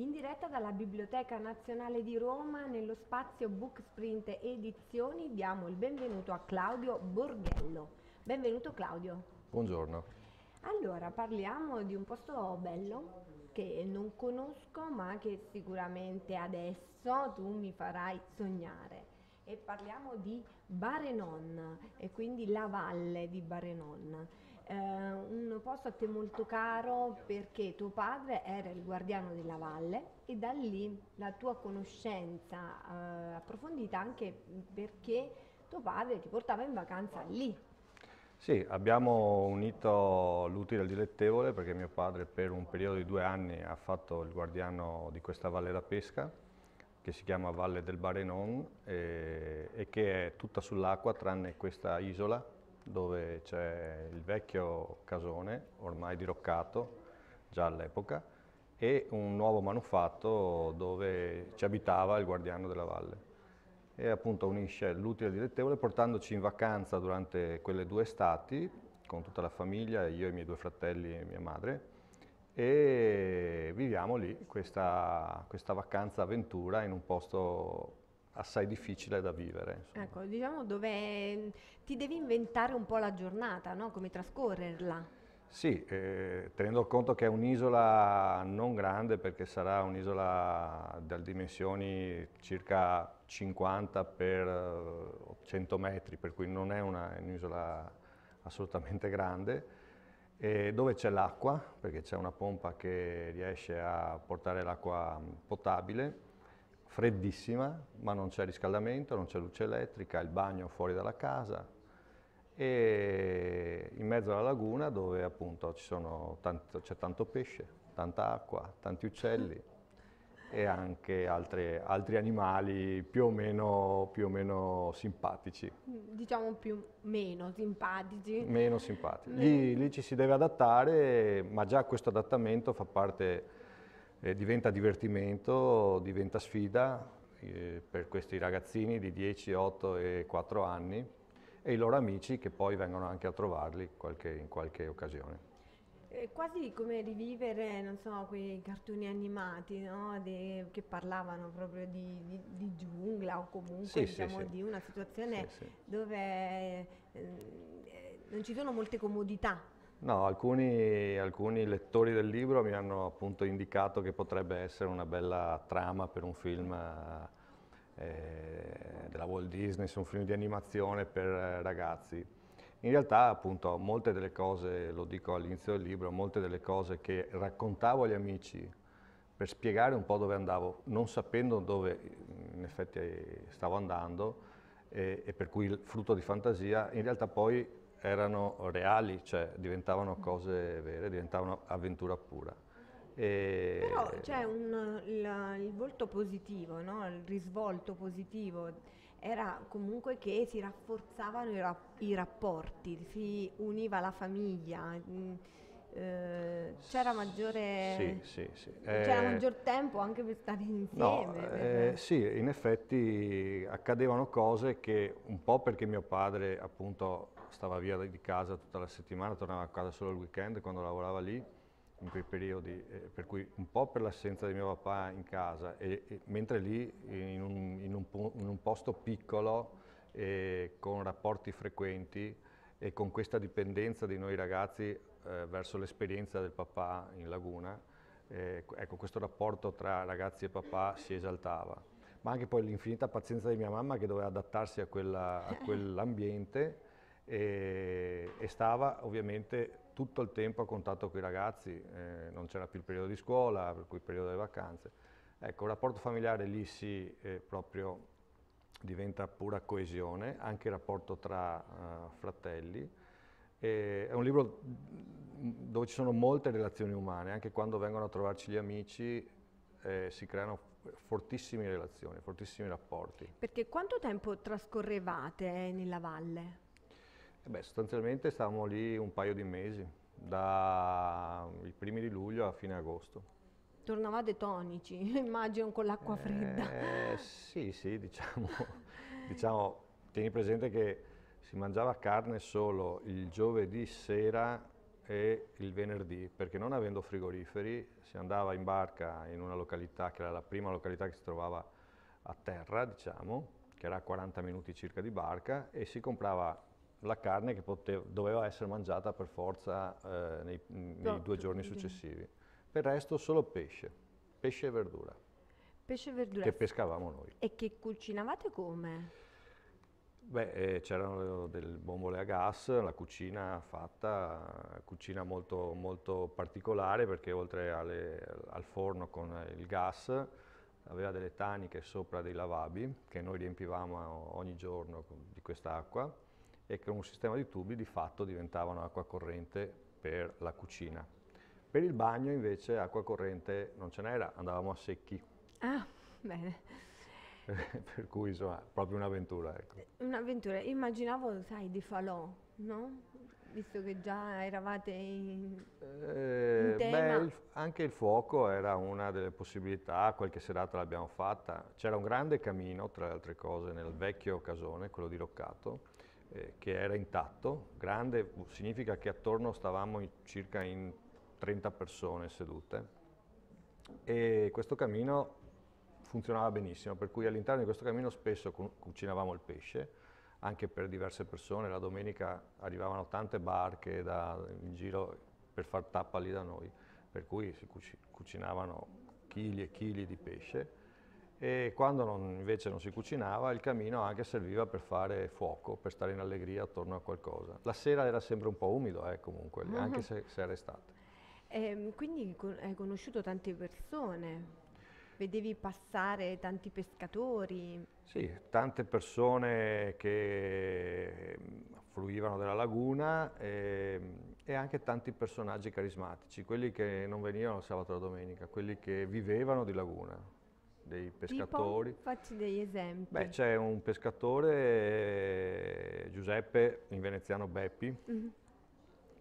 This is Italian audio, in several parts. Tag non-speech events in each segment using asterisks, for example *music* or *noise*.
in diretta dalla Biblioteca Nazionale di Roma nello spazio Book Sprint Edizioni diamo il benvenuto a Claudio Borghello. Benvenuto Claudio. Buongiorno. Allora, parliamo di un posto bello che non conosco ma che sicuramente adesso tu mi farai sognare. E parliamo di Barenon e quindi la valle di Barenon eh, un posto a te molto caro perché tuo padre era il guardiano della valle e da lì la tua conoscenza eh, approfondita anche perché tuo padre ti portava in vacanza lì. Sì, abbiamo unito l'utile al dilettevole perché mio padre per un periodo di due anni ha fatto il guardiano di questa valle da pesca che si chiama Valle del Barenon e, eh, e che è tutta sull'acqua tranne questa isola dove c'è il vecchio casone, ormai diroccato già all'epoca, e un nuovo manufatto dove ci abitava il guardiano della valle. E appunto unisce l'utile e il dilettevole portandoci in vacanza durante quelle due estati con tutta la famiglia, io e i miei due fratelli e mia madre, e viviamo lì questa, questa vacanza avventura in un posto assai difficile da vivere. Insomma. Ecco, diciamo dove ti devi inventare un po' la giornata, no? come trascorrerla. Sì, eh, tenendo conto che è un'isola non grande perché sarà un'isola dalle dimensioni circa 50 per 100 eh, metri, per cui non è un'isola assolutamente grande, eh, dove c'è l'acqua, perché c'è una pompa che riesce a portare l'acqua potabile freddissima, ma non c'è riscaldamento, non c'è luce elettrica, il bagno fuori dalla casa e in mezzo alla laguna dove appunto tanto, c'è tanto pesce, tanta acqua, tanti uccelli *laughs* e anche altre, altri animali più o, meno, più o, meno, simpatici. Diciamo più meno simpatici. Meno simpatici. Lì, lì ci si deve adattare, ma già questo adattamento fa parte eh, diventa divertimento, diventa sfida eh, per questi ragazzini di 10, 8 e 4 anni e i loro amici che poi vengono anche a trovarli qualche, in qualche occasione. È eh, quasi come rivivere, non so, quei cartoni animati no? De, che parlavano proprio di, di, di, giungla o comunque sì, diciamo, sì, sì. di una situazione dove eh, eh, non ci sono molte comodità No, alcuni, alcuni, lettori del libro mi hanno appunto indicato che potrebbe essere una bella trama per un film eh, della Walt Disney, un film di animazione per eh, ragazzi. In realtà appunto molte delle cose, lo dico all'inizio del libro, molte delle cose che raccontavo agli amici per spiegare un po' dove andavo, non sapendo dove in effetti stavo andando e, e per cui il frutto di fantasia, in realtà poi erano reali, cioè diventavano mm. cose vere, diventavano avventura pura. E Però c'è il, il, volto positivo, no? il risvolto positivo, era comunque che si rafforzavano i, rap- i rapporti, si univa la famiglia. Mm, eh, c'era maggiore sì, sì, sì. C'era eh, maggior tempo anche per stare insieme. No, eh, eh, sì, in effetti accadevano cose che un po' perché mio padre appunto stava via di casa tutta la settimana, tornava a casa solo il weekend quando lavorava lì, in quei periodi, eh, per cui un po' per l'assenza di mio papà in casa, e, e, mentre lì in un, in un, in un posto piccolo, eh, con rapporti frequenti e con questa dipendenza di noi ragazzi eh, verso l'esperienza del papà in laguna, eh, ecco questo rapporto tra ragazzi e papà si esaltava ma anche poi l'infinita pazienza di mia mamma che doveva adattarsi a, *laughs* quell'ambiente e, e stava ovviamente tutto il tempo a contatto con i ragazzi, eh, non c'era più il periodo di scuola, per cui il periodo delle vacanze. Ecco, il rapporto familiare lì si eh, proprio diventa pura coesione, anche il rapporto tra uh, fratelli. E è un libro mm, dove ci sono molte relazioni umane, anche quando vengono a trovarci gli amici eh, si creano fortissime relazioni, fortissimi rapporti. Perché quanto tempo trascorrevate nella valle? Eh beh, sostanzialmente stavamo lì un paio di mesi, dai mm, primi di luglio a fine agosto. Tornavate tonici, *laughs* immagino, con l'acqua eh, fredda. Eh, sì, sì, diciamo, *laughs* diciamo, tieni presente che si mangiava carne solo il giovedì sera e il venerdì, perché non avendo frigoriferi si andava in barca in una località che era la prima località che si trovava a terra, diciamo, che era a 40 minuti circa di barca, e si comprava la carne che poteva, doveva essere mangiata per forza eh, nei, nei due giorni successivi. Per il resto solo pesce, pesce e verdura. Pesce e verdura. Che pescavamo noi. E che cucinavate come? Beh, eh, c'erano delle bombole a gas, la cucina fatta, cucina molto, molto particolare perché oltre alle, al forno con il gas aveva delle taniche sopra dei lavabi che noi riempivamo ogni giorno di quest'acqua e con un sistema di tubi di fatto diventavano acqua corrente per la cucina. Per il bagno invece acqua corrente non ce n'era, andavamo a secchi. Ah, bene. *laughs* per cui insomma, proprio un'avventura. Ecco. Eh, un'avventura, immaginavo, sai, di falò, no? Visto che già eravate in, eh, in beh, il, anche il fuoco era una delle possibilità, qualche serata l'abbiamo fatta. C'era un grande camino, tra le altre cose, nel vecchio casone, quello di Loccato, eh, che era intatto, grande, significa che attorno stavamo in circa in 30 persone sedute e questo camino funzionava benissimo, per cui all'interno di questo camino spesso cucinavamo il pesce, anche per diverse persone, la domenica arrivavano tante barche da, in giro per far tappa lì da noi, per cui si cucinavano chili e chili di pesce e quando non, invece non si cucinava il camino anche serviva per fare fuoco, per stare in allegria attorno a qualcosa. La sera era sempre un po' umido eh, comunque, uh -huh. anche se, se era estate. Eh, quindi hai conosciuto tante persone? Vedevi passare tanti pescatori? Sì, tante persone che ehm, fluivano della laguna e, ehm, e anche tanti personaggi carismatici, quelli che non venivano sabato e domenica, quelli che vivevano di laguna dei pescatori. Tipo, facci degli esempi. Beh, c'è un pescatore, eh, Giuseppe, in veneziano Beppi, uh mm-hmm. -huh.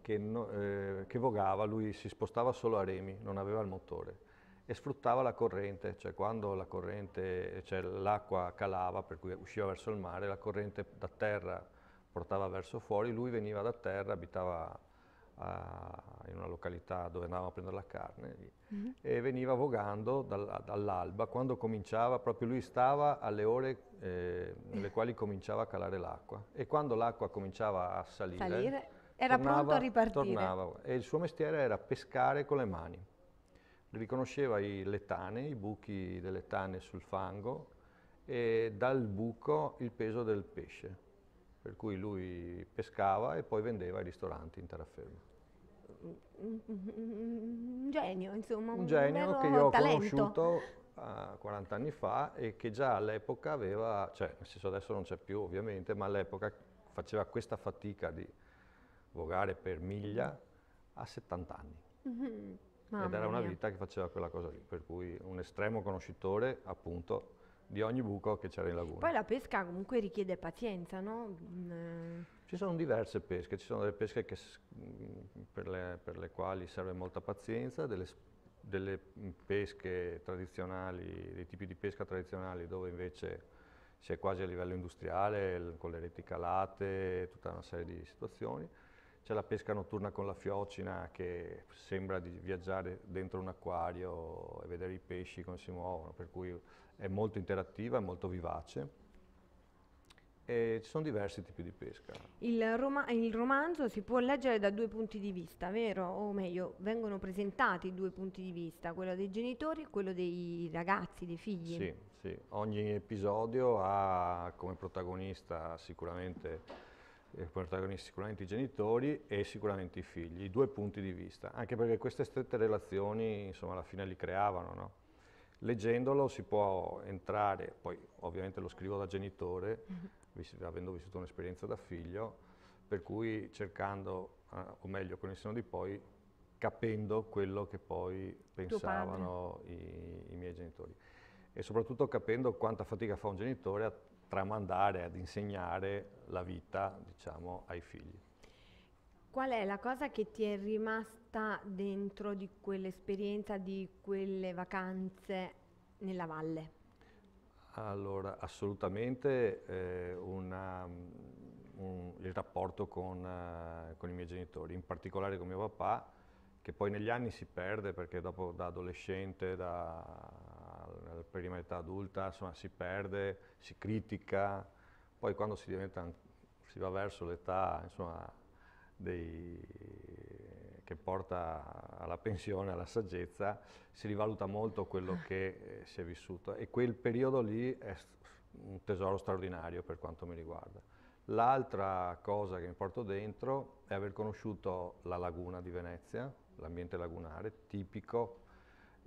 che, no, eh, che, vogava, lui si spostava solo a remi, non aveva il motore e sfruttava la corrente, cioè quando la corrente, cioè l'acqua calava, per cui usciva verso il mare, la corrente da terra portava verso fuori, lui veniva da terra, abitava a, in una località dove andavamo a prendere la carne mm -hmm. e veniva vogando dal, dall'alba quando cominciava, proprio lui stava alle ore eh, nelle quali cominciava a calare l'acqua e quando l'acqua cominciava a salire, salire era tornava, pronto a ripartire. Tornava, e il suo mestiere era pescare con le mani. Riconosceva i tane, i buchi delle tane sul fango e dal buco il peso del pesce per cui lui pescava e poi vendeva ai ristoranti in terraferma un genio, insomma, un, un genio che io ho conosciuto uh, ah, 40 anni fa e che già all'epoca aveva, cioè nel senso adesso non c'è più ovviamente, ma all'epoca faceva questa fatica di vogare per miglia a 70 anni. Mm-hmm. Ed era una vita che faceva quella cosa lì, per cui un estremo conoscitore appunto di ogni buco che c'era in laguna. Poi la pesca comunque richiede pazienza, no? Mm, eh. Ci sono diverse pesche, ci sono delle pesche che, mm, per, le, per, le, quali serve molta pazienza, delle, delle mm, pesche tradizionali, dei tipi di pesca tradizionali dove invece si è quasi a livello industriale, con le reti calate, tutta una serie di situazioni c'è la pesca notturna con la fiocina che sembra di viaggiare dentro un acquario e vedere i pesci come si muovono, per cui è molto interattiva, è molto vivace. E ci sono diversi tipi di pesca. Il, rom il, romanzo si può leggere da due punti di vista, vero? O meglio, vengono presentati due punti di vista, quello dei genitori e quello dei ragazzi, dei figli. Sì, sì. ogni episodio ha come protagonista sicuramente eh, protagonisti sicuramente i genitori e sicuramente i figli, i due punti di vista, anche perché queste strette relazioni insomma alla fine li creavano. No? Leggendolo si può entrare, poi ovviamente lo scrivo da genitore, mhm. avendo vissuto un'esperienza da figlio, per cui cercando, eh, o meglio con il seno di poi, capendo quello che poi pensavano i, i miei genitori e soprattutto capendo quanta fatica fa un genitore a tramandare, ad insegnare la vita diciamo, ai figli. Qual è la cosa che ti è rimasta dentro di quell'esperienza, di quelle vacanze nella valle? Allora, assolutamente eh, una, mm, un, il rapporto con, uh, con, i miei genitori, in particolare con mio papà, che poi negli anni si perde perché dopo da adolescente, da prima età adulta, insomma, si perde, si critica, poi quando si, diventa, si va verso l'età che porta alla pensione, alla saggezza, si rivaluta molto quello che eh, si è vissuto e quel periodo lì è un tesoro straordinario per quanto mi riguarda. L'altra cosa che mi porto dentro è aver conosciuto la laguna di Venezia, l'ambiente lagunare tipico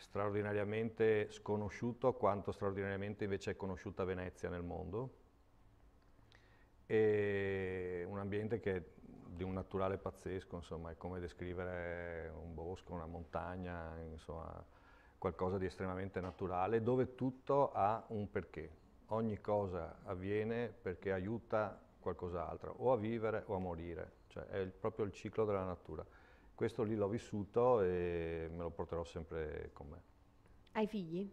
straordinariamente sconosciuto quanto straordinariamente invece è conosciuta Venezia nel mondo. E un ambiente che è di un naturale pazzesco, insomma, è come descrivere un bosco, una montagna, insomma, qualcosa di estremamente naturale, dove tutto ha un perché. Ogni cosa avviene perché aiuta qualcos'altro, o a vivere o a morire, cioè è proprio il ciclo della natura. Questo lì l'ho vissuto e me lo porterò sempre con me. Hai figli?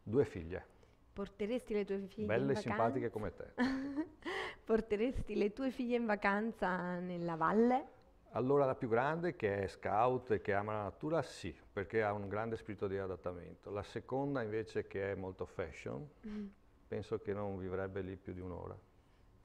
Due figlie. Porteresti le tue figlie Belle e simpatiche come te. *laughs* Porteresti le tue figlie in vacanza nella valle? Allora la più grande che è scout e che ama la natura sì, perché ha un grande spirito di adattamento. La seconda invece che è molto fashion, mm. penso che non vivrebbe lì più di un'ora.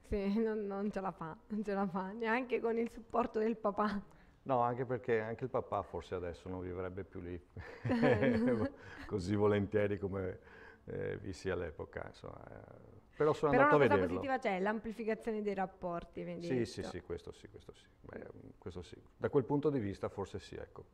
Sì, non, non, ce la fa, non ce la fa, neanche con il supporto del papà. No, anche perché anche il papà forse adesso non vivrebbe più lì eh. *laughs* così volentieri come eh, vissi all'epoca, eh. Però sono Però andato a vederlo. Però una cosa positiva c'è, cioè, l'amplificazione dei rapporti, Sì, detto. sì, sì, questo sì, questo sì. Beh, questo sì. Da quel punto di vista forse sì, ecco.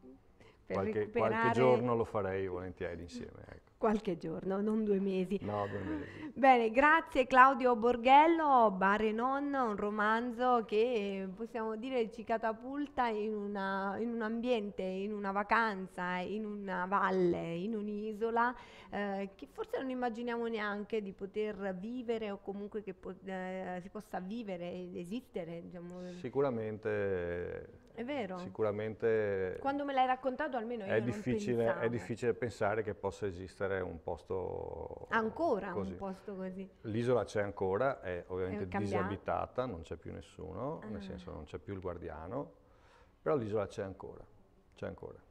Qualche, qualche, giorno lo farei volentieri insieme. Ecco. Qualche giorno, non due mesi. No, due mesi. Bene, grazie Claudio Borghello, Bar e Nonna, un romanzo che possiamo dire ci catapulta in, una, in, un ambiente, in una vacanza, in una valle, in un'isola eh, che forse non immaginiamo neanche di poter vivere o comunque che po- eh, si possa vivere ed esistere. Diciamo. Sicuramente è vero. Sicuramente... Quando me l'hai raccontato almeno io è difficile, È difficile pensare che possa esistere un posto Ancora così. un posto così. L'isola c'è ancora, è ovviamente è disabitata, non c'è più nessuno, ah. nel senso non c'è più il guardiano, però l'isola c'è ancora, c'è ancora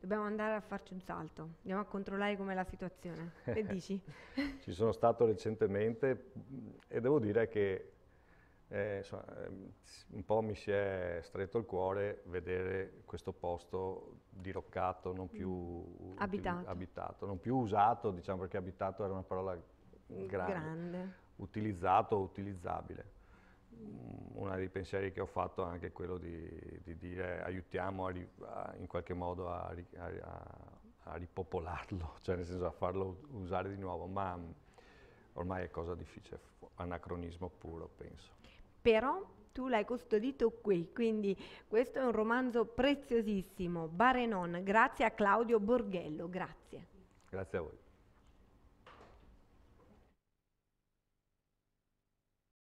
dobbiamo andare a farci un salto, andiamo a controllare com'è la situazione. *laughs* Che dici? Ci sono stato recentemente e devo dire che eh, insomma, ehm, un po' mi si è stretto il cuore vedere questo posto diroccato, non più mm. abitato, abitato non più usato, diciamo perché abitato era una parola grande, grande. utilizzato, utilizzabile. Mm, uno dei pensieri che ho fatto è anche quello di, di dire aiutiamo a, a, in qualche modo a, a, ripopolarlo, *laughs* cioè nel senso a farlo usare di nuovo, ma mm, ormai è cosa difficile, anacronismo puro penso però tu l'hai custodito qui, quindi questo è un romanzo preziosissimo, Barenon, grazie a Claudio Borghello, grazie. Grazie a voi.